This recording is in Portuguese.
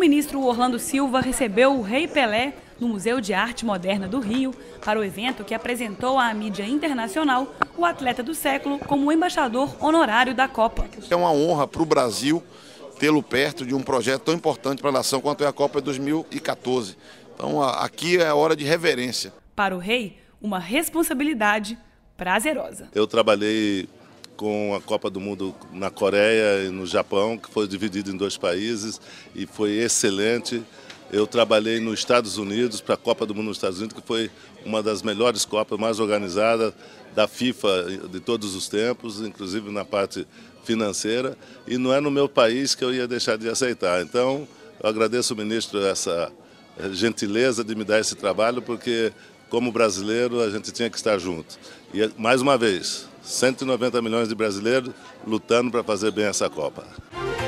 ministro Orlando Silva recebeu o Rei Pelé no Museu de Arte Moderna do Rio para o evento que apresentou à mídia internacional o atleta do século como embaixador honorário da Copa. É uma honra para o Brasil tê-lo perto de um projeto tão importante para a nação quanto é a Copa 2014. Então aqui é a hora de reverência. Para o rei, uma responsabilidade prazerosa. Eu trabalhei com a Copa do Mundo na Coreia e no Japão, que foi dividido em dois países e foi excelente. Eu trabalhei nos Estados Unidos para a Copa do Mundo nos Estados Unidos, que foi uma das melhores Copas, mais organizada da FIFA de todos os tempos, inclusive na parte financeira. E não é no meu país que eu ia deixar de aceitar. Então, eu agradeço ao ministro essa gentileza de me dar esse trabalho, porque como brasileiro a gente tinha que estar junto. E mais uma vez, 190 milhões de brasileiros lutando para fazer bem essa Copa.